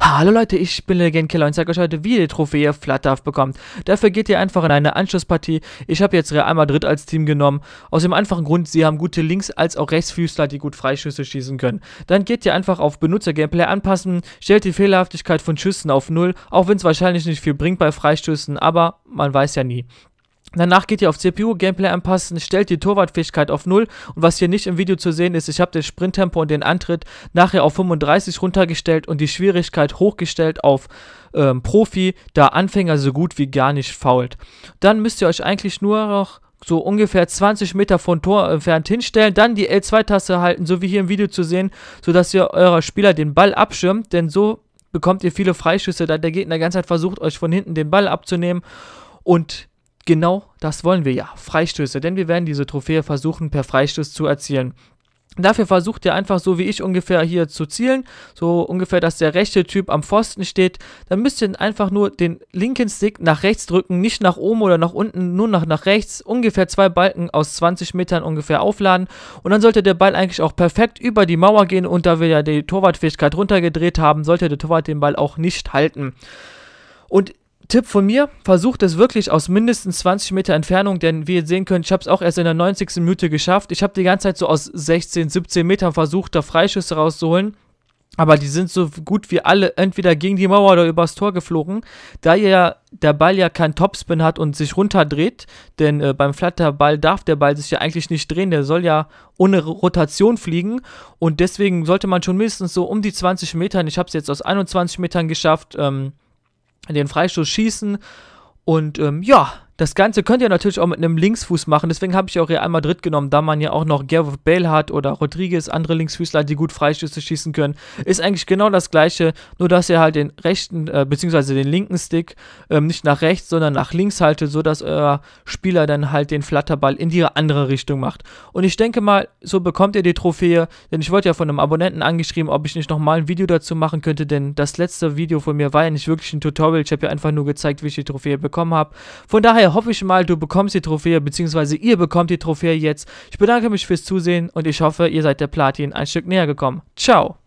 Hallo Leute, ich bin Legendkiller und zeige euch heute, wie ihr die Trophäe Flatterf bekommt. Dafür geht ihr einfach in eine Anschlusspartie. Ich habe jetzt Real Madrid als Team genommen. Aus dem einfachen Grund, sie haben gute Links- als auch Rechtsfüßler, die gut Freischüsse schießen können. Dann geht ihr einfach auf Benutzer-Gameplay anpassen, stellt die Fehlerhaftigkeit von Schüssen auf Null, auch wenn es wahrscheinlich nicht viel bringt bei Freischüssen, aber man weiß ja nie. Danach geht ihr auf CPU-Gameplay anpassen, stellt die Torwartfähigkeit auf 0 und was hier nicht im Video zu sehen ist, ich habe den Sprinttempo und den Antritt nachher auf 35 runtergestellt und die Schwierigkeit hochgestellt auf ähm, Profi, da Anfänger so gut wie gar nicht fault. Dann müsst ihr euch eigentlich nur noch so ungefähr 20 Meter von Tor entfernt hinstellen, dann die L2-Taste halten, so wie hier im Video zu sehen, sodass ihr eurer Spieler den Ball abschirmt, denn so bekommt ihr viele Freischüsse, da der Gegner die ganze Zeit versucht, euch von hinten den Ball abzunehmen und genau das wollen wir ja, Freistöße, denn wir werden diese Trophäe versuchen per Freistoß zu erzielen. Dafür versucht ihr einfach so wie ich ungefähr hier zu zielen, so ungefähr, dass der rechte Typ am Pfosten steht. Dann müsst ihr einfach nur den linken Stick nach rechts drücken, nicht nach oben oder nach unten, nur nach, nach rechts. Ungefähr zwei Balken aus 20 Metern ungefähr aufladen und dann sollte der Ball eigentlich auch perfekt über die Mauer gehen und da wir ja die Torwartfähigkeit runtergedreht haben, sollte der Torwart den Ball auch nicht halten. Und Tipp von mir, versucht es wirklich aus mindestens 20 Meter Entfernung, denn wie ihr sehen könnt, ich habe es auch erst in der 90. Minute geschafft. Ich habe die ganze Zeit so aus 16, 17 Metern versucht, da Freischüsse rauszuholen. Aber die sind so gut wie alle entweder gegen die Mauer oder übers Tor geflogen. Da ja der Ball ja keinen Topspin hat und sich runterdreht, denn äh, beim Flatterball darf der Ball sich ja eigentlich nicht drehen, der soll ja ohne Rotation fliegen und deswegen sollte man schon mindestens so um die 20 Metern, ich habe es jetzt aus 21 Metern geschafft, ähm, den Freistoß schießen. Und ähm, ja, das Ganze könnt ihr natürlich auch mit einem Linksfuß machen, deswegen habe ich auch Real Madrid genommen, da man ja auch noch Gareth Bale hat oder Rodriguez, andere Linksfüßler, die gut Freistöße schießen können. Ist eigentlich genau das gleiche, nur dass ihr halt den rechten, äh, beziehungsweise den linken Stick ähm, nicht nach rechts, sondern nach links haltet, sodass euer Spieler dann halt den Flatterball in die andere Richtung macht. Und ich denke mal, so bekommt ihr die Trophäe, denn ich wurde ja von einem Abonnenten angeschrieben, ob ich nicht nochmal ein Video dazu machen könnte, denn das letzte Video von mir war ja nicht wirklich ein Tutorial, ich habe ja einfach nur gezeigt, wie ich die Trophäe bekommen habe. Von daher äh, hoffe ich mal, du bekommst die Trophäe, beziehungsweise ihr bekommt die Trophäe jetzt. Ich bedanke mich fürs Zusehen und ich hoffe, ihr seid der Platin ein Stück näher gekommen. Ciao!